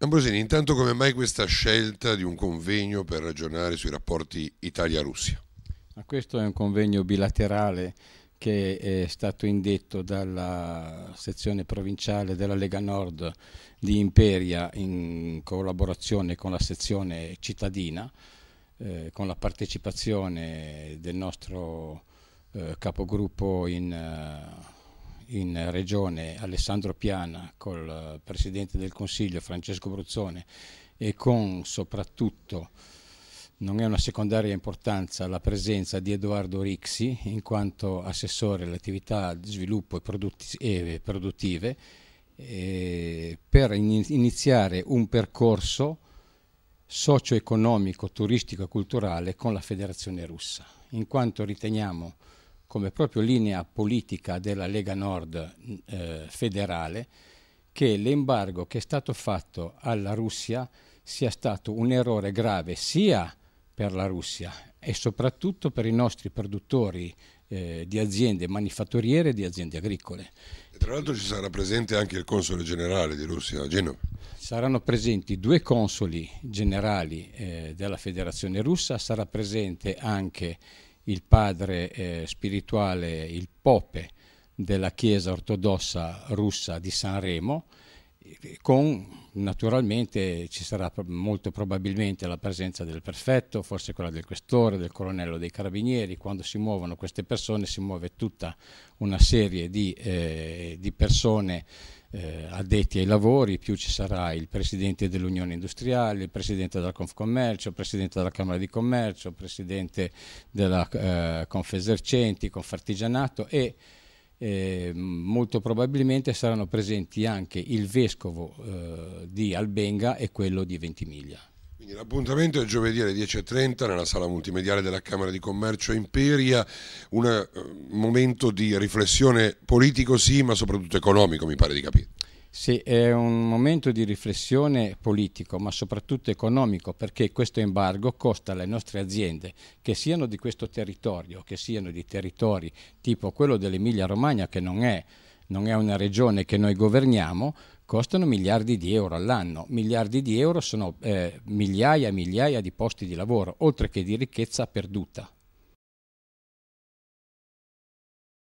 Ambrosini, intanto come mai questa scelta di un convegno per ragionare sui rapporti Italia-Russia? Questo è un convegno bilaterale che è stato indetto dalla sezione provinciale della Lega Nord di Imperia in collaborazione con la sezione cittadina, eh, con la partecipazione del nostro eh, capogruppo in, eh, in regione Alessandro Piana col eh, Presidente del Consiglio Francesco Bruzzone e con soprattutto non è una secondaria importanza la presenza di Edoardo Rixi in quanto assessore alle attività di sviluppo e produttive eh, per iniziare un percorso socio-economico, turistico e culturale con la Federazione russa, in quanto riteniamo come proprio linea politica della Lega Nord eh, federale che l'embargo che è stato fatto alla Russia sia stato un errore grave sia per la Russia e soprattutto per i nostri produttori eh, di aziende manifatturiere e di aziende agricole. E tra l'altro ci sarà presente anche il console generale di Russia a Genova. Saranno presenti due consoli generali eh, della Federazione russa, sarà presente anche il padre eh, spirituale, il Pope della Chiesa ortodossa russa di Sanremo, eh, con naturalmente ci sarà molto probabilmente la presenza del prefetto, forse quella del questore, del colonnello dei carabinieri, quando si muovono queste persone si muove tutta una serie di, eh, di persone eh, addetti ai lavori, più ci sarà il presidente dell'Unione Industriale, il presidente della Confcommercio, il presidente della Camera di Commercio, il presidente della eh, Confesercenti, Confartigianato e eh, molto probabilmente saranno presenti anche il vescovo eh, di Albenga e quello di Ventimiglia. Quindi l'appuntamento è giovedì alle 10.30 nella sala multimediale della Camera di Commercio Imperia, un eh, momento di riflessione politico sì, ma soprattutto economico mi pare di capire. Sì, è un momento di riflessione politico, ma soprattutto economico, perché questo embargo costa alle nostre aziende, che siano di questo territorio, che siano di territori tipo quello dell'Emilia-Romagna, che non è, non è una regione che noi governiamo, costano miliardi di euro all'anno. Miliardi di euro sono eh, migliaia e migliaia di posti di lavoro, oltre che di ricchezza perduta.